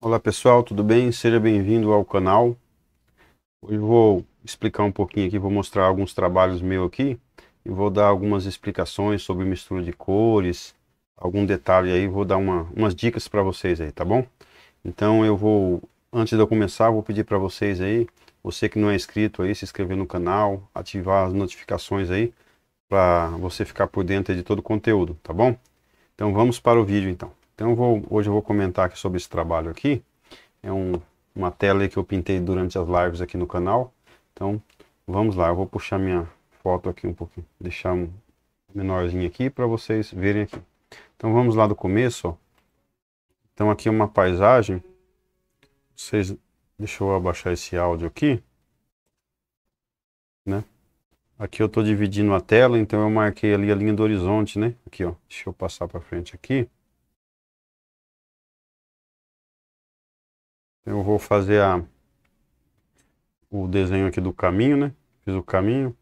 Olá pessoal, tudo bem? Seja bem-vindo ao canal. Hoje vou explicar um pouquinho aqui, vou mostrar alguns trabalhos meus aqui e vou dar algumas explicações sobre mistura de cores, algum detalhe aí, vou dar uma, umas dicas para vocês aí, tá bom? Então eu vou, antes de eu começar, vou pedir para vocês aí, você que não é inscrito aí, se inscrever no canal, ativar as notificações aí para você ficar por dentro de todo o conteúdo, tá bom? Então vamos para o vídeo então. Então vou, hoje eu vou comentar aqui sobre esse trabalho aqui. É um, uma tela que eu pintei durante as lives aqui no canal. Então vamos lá, eu vou puxar minha foto aqui um pouquinho, deixar um menorzinho aqui para vocês verem aqui. Então vamos lá do começo, ó. Então aqui é uma paisagem. Vocês, deixa eu abaixar esse áudio aqui, né? Aqui eu estou dividindo a tela, então eu marquei ali a linha do horizonte, né? Aqui, ó. Deixa eu passar para frente aqui. Eu vou fazer a, o desenho aqui do caminho, né? Fiz o caminho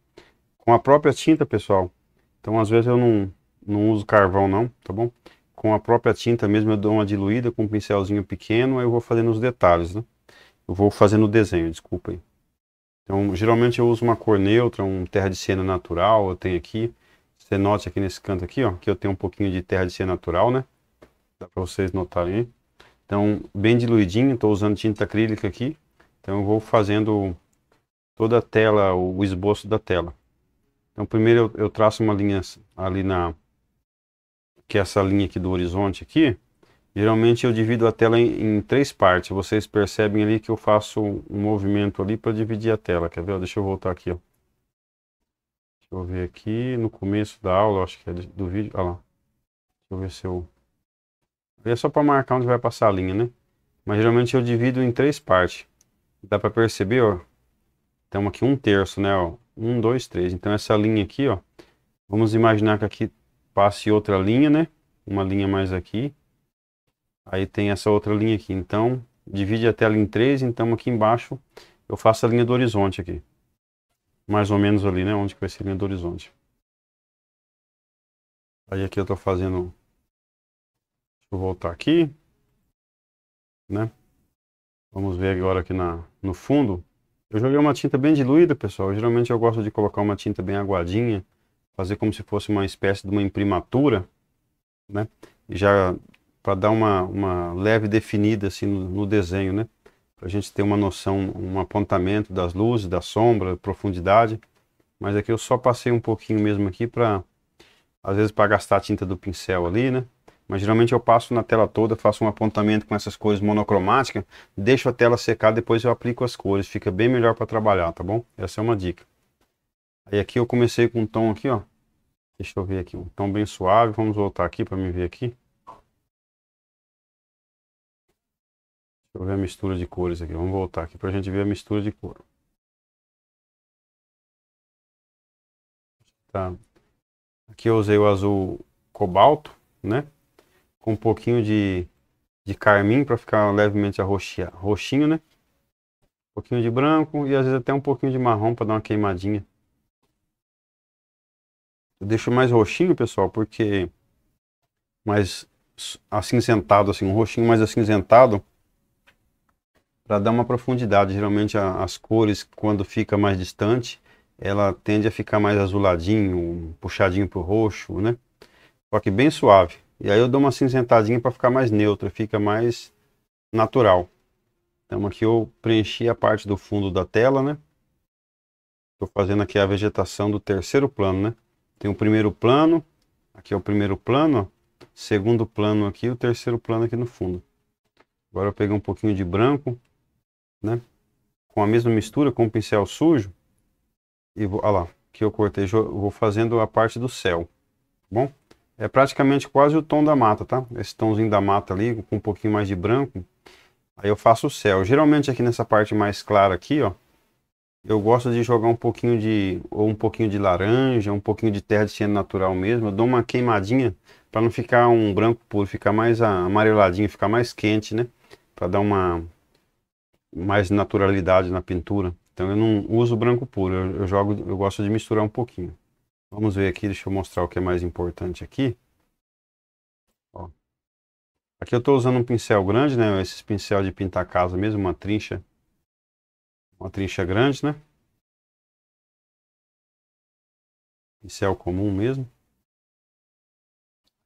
com a própria tinta, pessoal. Então, às vezes eu não, não uso carvão não, tá bom? Com a própria tinta mesmo eu dou uma diluída com um pincelzinho pequeno, aí eu vou fazendo os detalhes, né? Eu vou fazendo o desenho, desculpa aí. Então, geralmente eu uso uma cor neutra, um terra de cena natural, eu tenho aqui. Você note aqui nesse canto aqui, ó, que eu tenho um pouquinho de terra de cena natural, né? Dá para vocês notarem aí. Então, bem diluidinho, estou usando tinta acrílica aqui. Então, eu vou fazendo toda a tela, o esboço da tela. Então, primeiro eu, traço uma linha ali na... Que é essa linha aqui do horizonte aqui. Geralmente eu divido a tela em, em, três partes. Vocês percebem ali que eu faço um movimento ali para dividir a tela. Quer ver? Deixa eu voltar aqui. Ó. Deixa eu ver aqui no começo da aula, acho que é do vídeo. Olha lá. Deixa eu ver se eu é só para marcar onde vai passar a linha, né? Mas geralmente eu divido em três partes. Dá para perceber, ó. Estamos aqui um terço, né? Ó. Um, dois, três. Então essa linha aqui, ó. Vamos imaginar que aqui passe outra linha, né? Uma linha mais aqui. Aí tem essa outra linha aqui. Então, divide a tela em três. Então aqui embaixo eu faço a linha do horizonte aqui. Mais ou menos ali, né? Onde que vai ser a linha do horizonte. Aí aqui eu estou fazendo eu voltar aqui, né? Vamos ver agora aqui na, no fundo. Eu joguei uma tinta bem diluída, pessoal. Geralmente eu gosto de colocar uma tinta bem aguadinha, fazer como se fosse uma espécie de uma imprimatura, né? Já para dar uma, uma leve definida assim no, no desenho, né? Para a gente ter uma noção, um apontamento das luzes, da sombra, profundidade. Mas aqui eu só passei um pouquinho mesmo aqui para, às vezes, para gastar a tinta do pincel ali, né? mas geralmente eu passo na tela toda, faço um apontamento com essas cores monocromáticas, deixo a tela secar, depois eu aplico as cores, fica bem melhor para trabalhar, tá bom? Essa é uma dica. Aí aqui eu comecei com um tom aqui, ó. Deixa eu ver aqui, um tom bem suave, vamos voltar aqui para me ver aqui. Deixa eu ver a mistura de cores aqui, vamos voltar aqui para a gente ver a mistura de cor. Tá. Aqui eu usei o azul cobalto, né? com um pouquinho de, de carmim para ficar levemente arroxia, roxinho, né? Um pouquinho de branco e às vezes até um pouquinho de marrom para dar uma queimadinha. Eu deixo mais roxinho, pessoal, porque mais acinzentado, assim, um roxinho mais acinzentado para dar uma profundidade. Geralmente a, as cores, quando fica mais distante, ela tende a ficar mais azuladinho, puxadinho para o roxo, né? Só que bem suave. E aí eu dou uma cinzentadinha para ficar mais neutra, fica mais natural. Então aqui eu preenchi a parte do fundo da tela, né? Estou fazendo aqui a vegetação do terceiro plano, né? Tem o primeiro plano, aqui é o primeiro plano, ó. segundo plano aqui e o terceiro plano aqui no fundo. Agora eu peguei um pouquinho de branco, né? Com a mesma mistura, com o pincel sujo. E vou, olha lá, que eu cortei, vou fazendo a parte do céu, tá bom? É praticamente quase o tom da mata, tá? Esse tomzinho da mata ali, com um pouquinho mais de branco. Aí eu faço o céu. Geralmente aqui nessa parte mais clara aqui, ó. Eu gosto de jogar um pouquinho de... Ou um pouquinho de laranja, um pouquinho de terra de ciano natural mesmo. Eu dou uma queimadinha para não ficar um branco puro. Ficar mais amareladinho, ficar mais quente, né? Para dar uma... Mais naturalidade na pintura. Então eu não uso branco puro. eu, eu jogo... Eu gosto de misturar um pouquinho. Vamos ver aqui, deixa eu mostrar o que é mais importante aqui. Ó. Aqui eu estou usando um pincel grande, né? Esse pincel de pintar casa mesmo, uma trincha. Uma trincha grande, né? Pincel comum mesmo.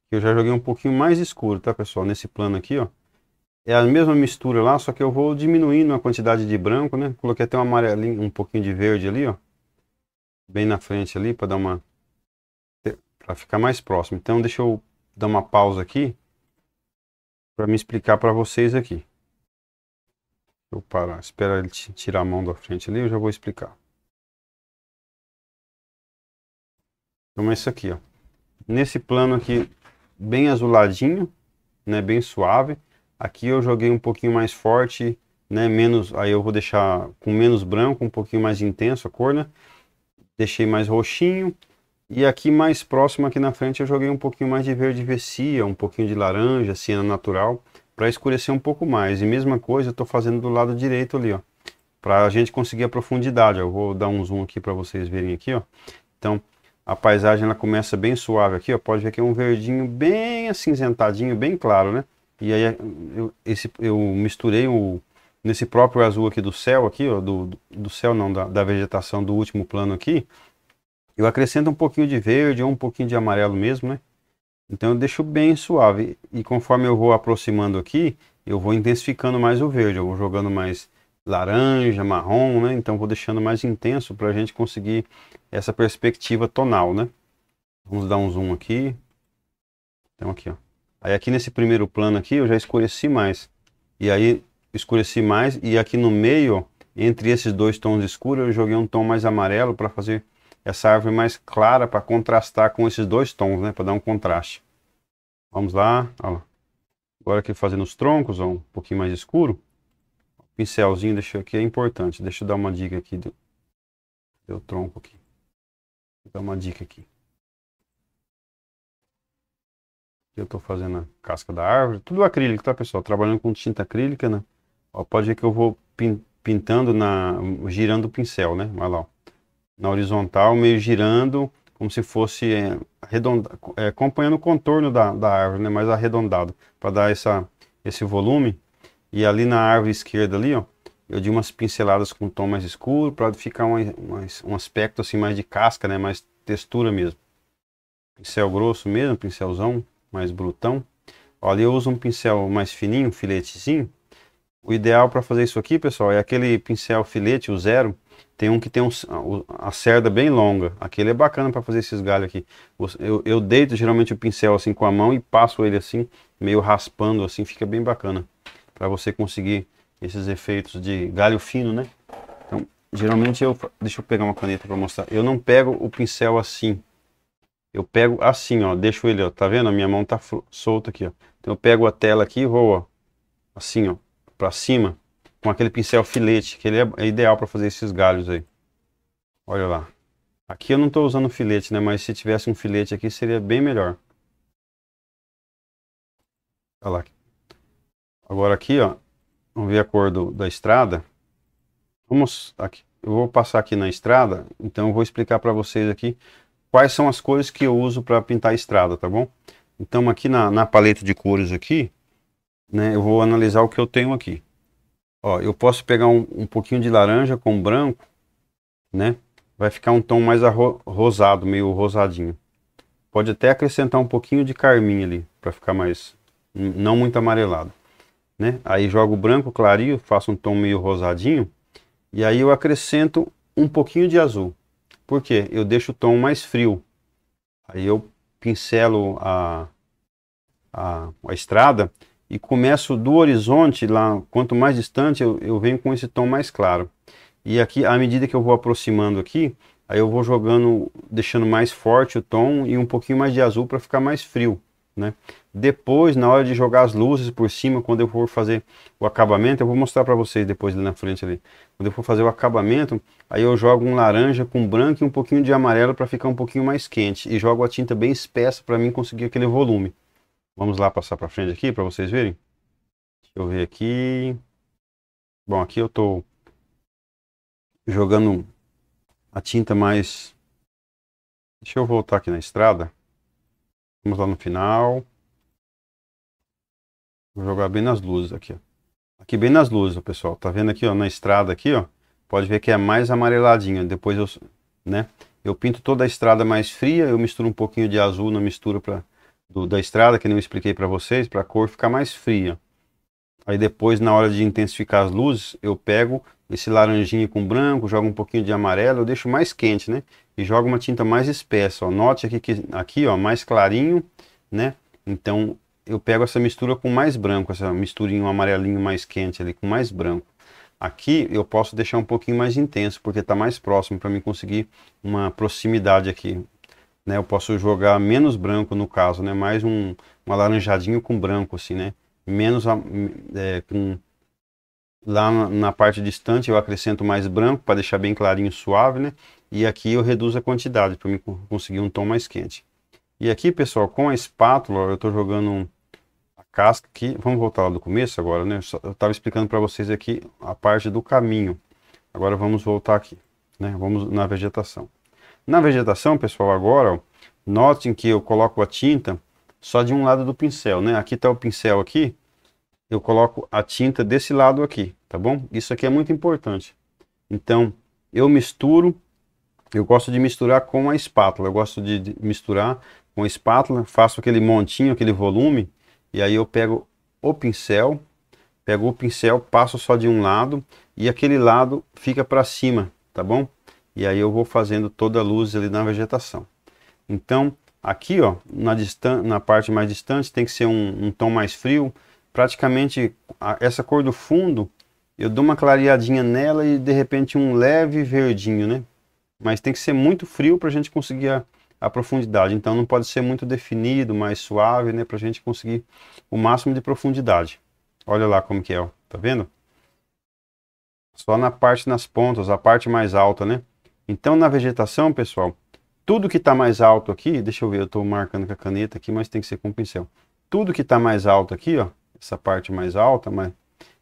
Eu já joguei um pouquinho mais escuro, tá pessoal? Nesse plano aqui, ó. É a mesma mistura lá, só que eu vou diminuindo a quantidade de branco, né? Coloquei até um amarelinho, um pouquinho de verde ali, ó. Bem na frente ali, para dar uma para ficar mais próximo. Então deixa eu dar uma pausa aqui para me explicar para vocês aqui. Eu parar, espera ele tirar a mão da frente ali, eu já vou explicar. Então é isso aqui, ó. Nesse plano aqui, bem azuladinho, né, bem suave. Aqui eu joguei um pouquinho mais forte, né, menos, aí eu vou deixar com menos branco, um pouquinho mais intenso a cor, né? Deixei mais roxinho, e aqui mais próximo, aqui na frente, eu joguei um pouquinho mais de verde vessia, um pouquinho de laranja, siena natural, para escurecer um pouco mais. E mesma coisa eu estou fazendo do lado direito ali, ó, para a gente conseguir a profundidade. Eu vou dar um zoom aqui para vocês verem aqui, ó. Então, a paisagem ela começa bem suave aqui, ó. Pode ver que é um verdinho bem acinzentadinho, bem claro, né? E aí eu, esse, eu misturei o, nesse próprio azul aqui do céu, aqui, ó, do, do céu não, da, da vegetação do último plano aqui, eu acrescento um pouquinho de verde ou um pouquinho de amarelo mesmo, né? Então eu deixo bem suave. E conforme eu vou aproximando aqui, eu vou intensificando mais o verde. Eu vou jogando mais laranja, marrom, né? Então vou deixando mais intenso para a gente conseguir essa perspectiva tonal, né? Vamos dar um zoom aqui. Então aqui, ó. Aí aqui nesse primeiro plano aqui eu já escureci mais. E aí escureci mais e aqui no meio, ó, entre esses dois tons escuros, eu joguei um tom mais amarelo para fazer essa árvore mais clara para contrastar com esses dois tons, né? Para dar um contraste. Vamos lá, ó. Agora aqui fazendo os troncos, ó, um pouquinho mais escuro. O pincelzinho, deixa aqui, é importante. Deixa eu dar uma dica aqui. Do, do tronco aqui. Vou dar uma dica aqui. eu estou fazendo a casca da árvore. Tudo acrílico, tá, pessoal? Trabalhando com tinta acrílica, né? Ó, pode ver que eu vou pintando na... girando o pincel, né? Vai lá, ó na horizontal, meio girando, como se fosse é, arredonda, é, acompanhando o contorno da, da árvore, né, mais arredondado, para dar essa, esse volume. E ali na árvore esquerda ali, ó, eu dei umas pinceladas com um tom mais escuro para ficar um um aspecto assim mais de casca, né, mais textura mesmo. Pincel grosso mesmo, pincelzão, mais brutão. Olha, eu uso um pincel mais fininho, um filetezinho. O ideal para fazer isso aqui, pessoal, é aquele pincel filete, o zero, tem um que tem um, a cerda bem longa. Aquele é bacana para fazer esses galhos aqui. Eu, eu deito geralmente o pincel assim com a mão e passo ele assim, meio raspando assim, fica bem bacana. Para você conseguir esses efeitos de galho fino, né? Então, geralmente eu... Deixa eu pegar uma caneta para mostrar. Eu não pego o pincel assim. Eu pego assim, ó. Deixo ele, ó. Tá vendo? A minha mão tá solta aqui, ó. Então eu pego a tela aqui e vou, ó. Assim, ó. Pra cima com aquele pincel filete, que ele é, é ideal para fazer esses galhos aí. Olha lá. Aqui eu não estou usando filete, né? Mas se tivesse um filete aqui seria bem melhor. Olha lá. Agora aqui, ó. Vamos ver a cor do, da estrada. Vamos aqui. Eu vou passar aqui na estrada, então eu vou explicar para vocês aqui quais são as cores que eu uso para pintar a estrada, tá bom? Então aqui na, na paleta de cores aqui, né, eu vou analisar o que eu tenho aqui. Ó, eu posso pegar um, um pouquinho de laranja com branco, né? Vai ficar um tom mais rosado, meio rosadinho. Pode até acrescentar um pouquinho de carmim ali, para ficar mais, não muito amarelado, né? Aí jogo branco clarinho, faço um tom meio rosadinho, e aí eu acrescento um pouquinho de azul. Por quê? Eu deixo o tom mais frio. Aí eu pincelo a, a, a estrada e começo do horizonte lá, quanto mais distante, eu, eu venho com esse tom mais claro. E aqui, à medida que eu vou aproximando aqui, aí eu vou jogando, deixando mais forte o tom e um pouquinho mais de azul para ficar mais frio, né? Depois, na hora de jogar as luzes por cima, quando eu for fazer o acabamento, eu vou mostrar para vocês depois ali na frente ali. Quando eu for fazer o acabamento, aí eu jogo um laranja com branco e um pouquinho de amarelo para ficar um pouquinho mais quente e jogo a tinta bem espessa para mim conseguir aquele volume. Vamos lá passar para frente aqui para vocês verem. Deixa eu ver aqui. Bom, aqui eu estou jogando a tinta mais... Deixa eu voltar aqui na estrada. Vamos lá no final. Vou jogar bem nas luzes aqui. Aqui bem nas luzes, pessoal. Tá vendo aqui ó, na estrada aqui, ó. Pode ver que é mais amareladinha. Depois eu, né? Eu pinto toda a estrada mais fria. Eu misturo um pouquinho de azul na mistura para do, da estrada, que nem eu expliquei para vocês, para a cor ficar mais fria. Aí depois, na hora de intensificar as luzes, eu pego esse laranjinho com branco, jogo um pouquinho de amarelo, eu deixo mais quente, né? E jogo uma tinta mais espessa, ó. Note aqui, que, aqui ó, mais clarinho, né? Então, eu pego essa mistura com mais branco, essa misturinha um amarelinho mais quente ali, com mais branco. Aqui eu posso deixar um pouquinho mais intenso, porque está mais próximo para mim conseguir uma proximidade aqui né? Eu posso jogar menos branco no caso, né? Mais um, um alaranjadinho com branco, assim, né? Menos é, com... Lá na, na parte distante eu acrescento mais branco para deixar bem clarinho suave, né? E aqui eu reduzo a quantidade para conseguir um tom mais quente. E aqui, pessoal, com a espátula, eu estou jogando a casca aqui. Vamos voltar lá do começo agora, né? Eu estava explicando para vocês aqui a parte do caminho. Agora vamos voltar aqui, né? Vamos na vegetação. Na vegetação, pessoal, agora, ó, notem que eu coloco a tinta só de um lado do pincel, né? Aqui está o pincel aqui, eu coloco a tinta desse lado aqui, tá bom? Isso aqui é muito importante. Então, eu misturo, eu gosto de misturar com a espátula, eu gosto de, de misturar com a espátula, faço aquele montinho, aquele volume, e aí eu pego o pincel, pego o pincel, passo só de um lado, e aquele lado fica para cima, tá bom? e aí eu vou fazendo toda a luz ali na vegetação. Então, aqui ó, na, na parte mais distante tem que ser um, um tom mais frio, praticamente a, essa cor do fundo, eu dou uma clareadinha nela e de repente um leve verdinho, né? Mas tem que ser muito frio para a gente conseguir a, a profundidade, então não pode ser muito definido, mais suave, né? Para a gente conseguir o máximo de profundidade. Olha lá como que é, ó. tá vendo? Só na parte nas pontas, a parte mais alta, né? Então, na vegetação, pessoal, tudo que está mais alto aqui, deixa eu ver, eu estou marcando com a caneta aqui, mas tem que ser com o pincel. Tudo que está mais alto aqui, ó, essa parte mais alta, mas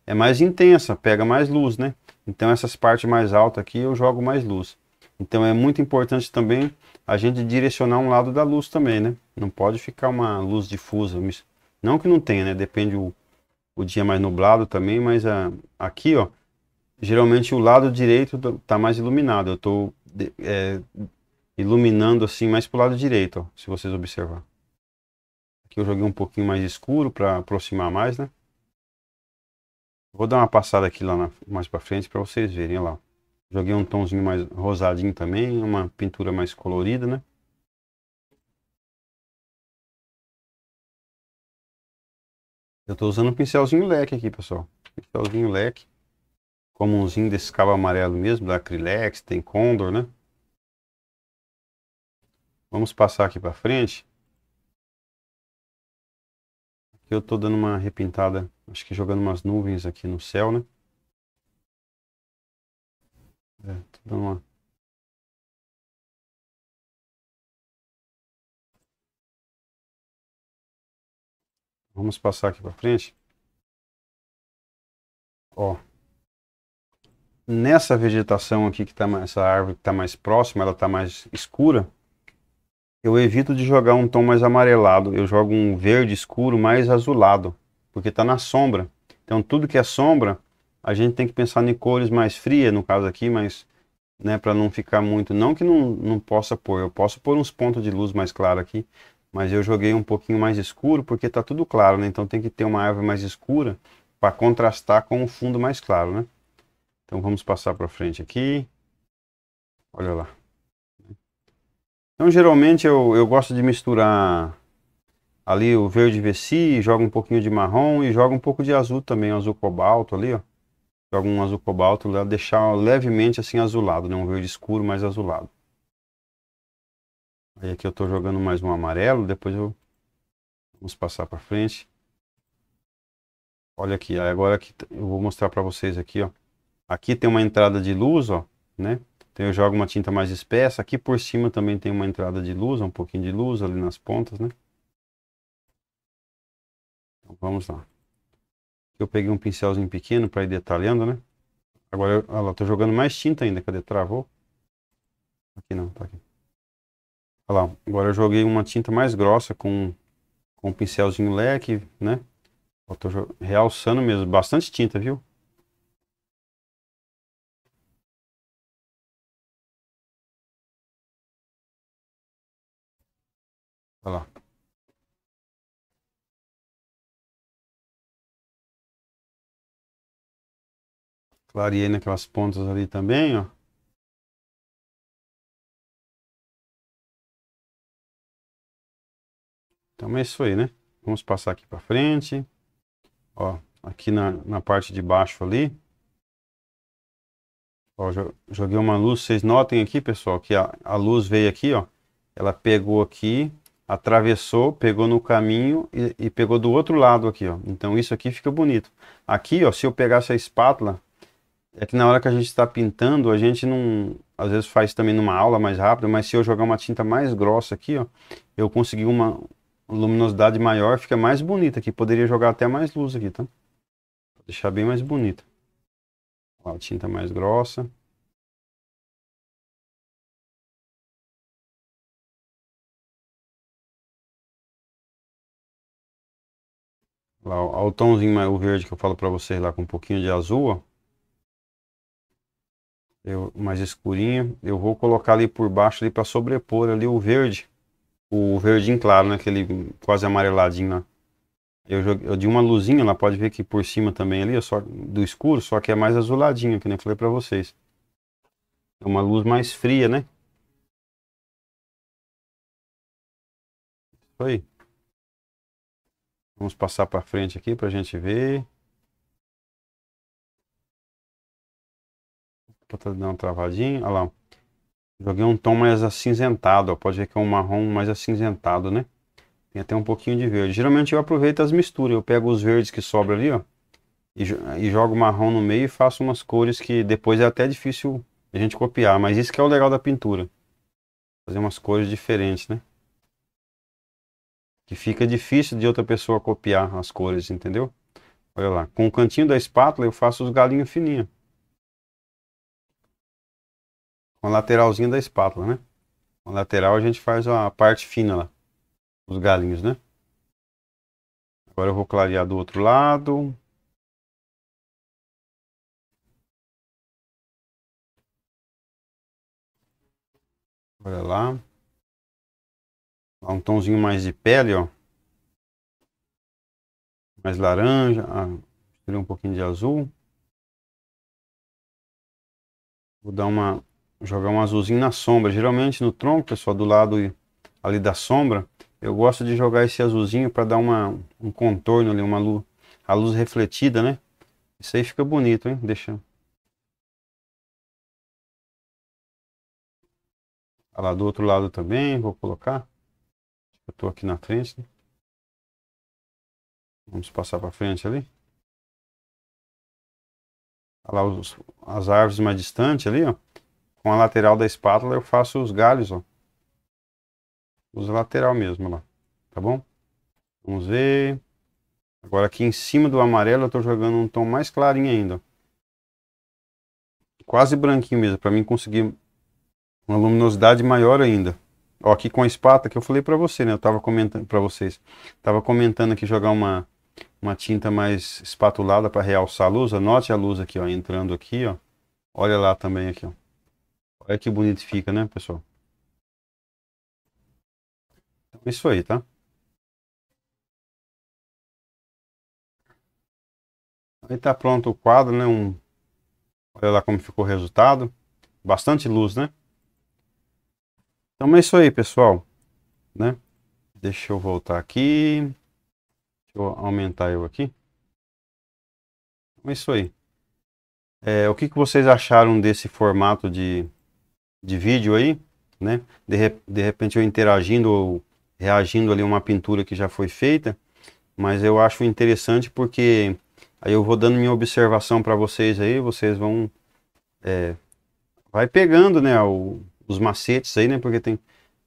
é mais intensa, pega mais luz, né? Então, essas partes mais altas aqui, eu jogo mais luz. Então, é muito importante também a gente direcionar um lado da luz também, né? Não pode ficar uma luz difusa. Não que não tenha, né? Depende o, o dia mais nublado também, mas a, ah, aqui, ó, geralmente o lado direito tá mais iluminado. Eu tô é, iluminando assim mais para o lado direito, ó, se vocês observar. Aqui eu joguei um pouquinho mais escuro para aproximar mais, né? Vou dar uma passada aqui lá na, mais para frente para vocês verem, lá. Joguei um tomzinho mais rosadinho também, uma pintura mais colorida, né? Eu estou usando um pincelzinho leque aqui, pessoal. Pincelzinho leque comunzinho desse cabo amarelo mesmo, da Acrylex, tem Condor, né? Vamos passar aqui para frente. Aqui eu tô dando uma repintada, acho que jogando umas nuvens aqui no céu, né? É, tô dando uma... Vamos passar aqui para frente. Ó nessa vegetação aqui, que tá, essa árvore que está mais próxima, ela está mais escura, eu evito de jogar um tom mais amarelado. Eu jogo um verde escuro mais azulado, porque está na sombra. Então tudo que é sombra, a gente tem que pensar em cores mais frias, no caso aqui, mas né, para não ficar muito, não que não, não possa pôr, eu posso pôr uns pontos de luz mais claro aqui, mas eu joguei um pouquinho mais escuro porque está tudo claro, né? Então tem que ter uma árvore mais escura para contrastar com o fundo mais claro, né? Então vamos passar para frente aqui. Olha lá. Então geralmente eu, eu gosto de misturar ali o verde veci, joga um pouquinho de marrom e joga um pouco de azul também, azul cobalto ali, ó. Joga um azul cobalto lá, deixar levemente assim azulado, né? Um verde escuro mais azulado. Aí aqui eu estou jogando mais um amarelo, depois eu... Vamos passar para frente. Olha aqui, agora que eu vou mostrar para vocês aqui, ó. Aqui tem uma entrada de luz, ó, né? Então eu jogo uma tinta mais espessa. Aqui por cima também tem uma entrada de luz, um pouquinho de luz ali nas pontas, né? Então vamos lá. Eu peguei um pincelzinho pequeno para ir detalhando, né? Agora, eu, olha lá, tô jogando mais tinta ainda. Cadê? Travou? Aqui não, tá aqui. Olha lá, agora eu joguei uma tinta mais grossa com, com um pincelzinho leque, né? Eu tô realçando mesmo, bastante tinta, viu? Olha lá. Clareei naquelas pontas ali também, ó. Então é isso aí, né? Vamos passar aqui para frente. Ó, aqui na, na parte de baixo ali. Ó, joguei uma luz. Vocês notem aqui, pessoal, que a, a luz veio aqui, ó. Ela pegou aqui, atravessou, pegou no caminho e, e, pegou do outro lado aqui, ó. Então isso aqui fica bonito. Aqui, ó, se eu pegar essa espátula, é que na hora que a gente está pintando, a gente não, às vezes faz também numa aula mais rápida, mas se eu jogar uma tinta mais grossa aqui, ó, eu consegui uma luminosidade maior, fica mais bonita aqui. Poderia jogar até mais luz aqui, tá? deixar bem mais bonita. Ó, tinta mais grossa. Lá, ao tomzinho mais o verde que eu falo para vocês lá com um pouquinho de azul, ó. Eu, mais escurinho, eu vou colocar ali por baixo ali para sobrepor ali o verde, o verdinho claro, né, aquele quase amareladinho lá. Eu, eu dei uma luzinha lá, pode ver que por cima também ali, só do escuro, só que é mais azuladinho, que nem eu falei para vocês. É uma luz mais fria, né? Isso aí. Vamos passar para frente aqui para a gente ver. Tá dando uma travadinha. Olha lá. Joguei um tom mais acinzentado. Ó. Pode ver que é um marrom mais acinzentado, né? Tem até um pouquinho de verde. Geralmente eu aproveito as misturas. Eu pego os verdes que sobram ali, ó. E, e jogo marrom no meio e faço umas cores que depois é até difícil a gente copiar. Mas isso que é o legal da pintura. Fazer umas cores diferentes, né? que fica difícil de outra pessoa copiar as cores, entendeu? Olha lá, com o cantinho da espátula eu faço os galinhos fininhos. Com a lateralzinha da espátula, né? Com a lateral a gente faz a parte fina lá, os galinhos, né? Agora eu vou clarear do outro lado. Olha lá. Dá um tomzinho mais de pele, ó. Mais laranja. Ah, um pouquinho de azul. Vou dar uma... Jogar um azulzinho na sombra. Geralmente no tronco, pessoal, do lado ali da sombra, eu gosto de jogar esse azulzinho para dar uma, um contorno ali, uma luz, a luz refletida, né? Isso aí fica bonito, hein? Deixa. Olha ah, lá do outro lado também, vou colocar. Eu estou aqui na frente. Né? Vamos passar para frente ali. Olha lá os, as árvores mais distantes ali, ó. Com a lateral da espátula eu faço os galhos, ó. Usa lateral mesmo lá, tá bom? Vamos ver. Agora aqui em cima do amarelo eu estou jogando um tom mais clarinho ainda, Quase branquinho mesmo, para mim conseguir uma luminosidade maior ainda. Ó, aqui com a espátula que eu falei para você, né? Eu tava comentando para vocês. Tava comentando aqui jogar uma uma tinta mais espatulada para realçar a luz. Anote a luz aqui, ó, entrando aqui, ó. Olha lá também aqui, ó. Olha que bonito fica, né, pessoal? Então, é isso aí, tá? Aí tá pronto o quadro, né? Um... Olha lá como ficou o resultado. Bastante luz, né? Então é isso aí, pessoal. Né? Deixa eu voltar aqui. Deixa eu aumentar eu aqui. Então é isso aí. É, o que, que vocês acharam desse formato de, de vídeo aí? Né? De, de repente eu interagindo ou reagindo ali a uma pintura que já foi feita. Mas eu acho interessante porque aí eu vou dando minha observação para vocês aí. Vocês vão... É, vai pegando né, o, os macetes aí, né? Porque tem.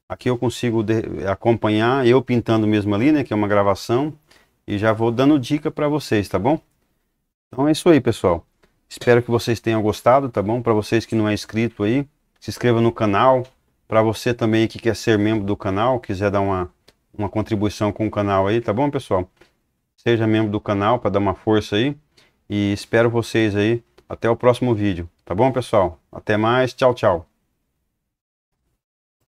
Aqui eu consigo de... acompanhar, eu pintando mesmo ali, né? Que é uma gravação. E já vou dando dica para vocês, tá bom? Então é isso aí, pessoal. Espero que vocês tenham gostado, tá bom? Para vocês que não é inscrito aí, se inscreva no canal. Para você também que quer ser membro do canal, quiser dar uma, uma contribuição com o canal aí, tá bom, pessoal? Seja membro do canal para dar uma força aí. E espero vocês aí até o próximo vídeo, tá bom, pessoal? Até mais, tchau, tchau.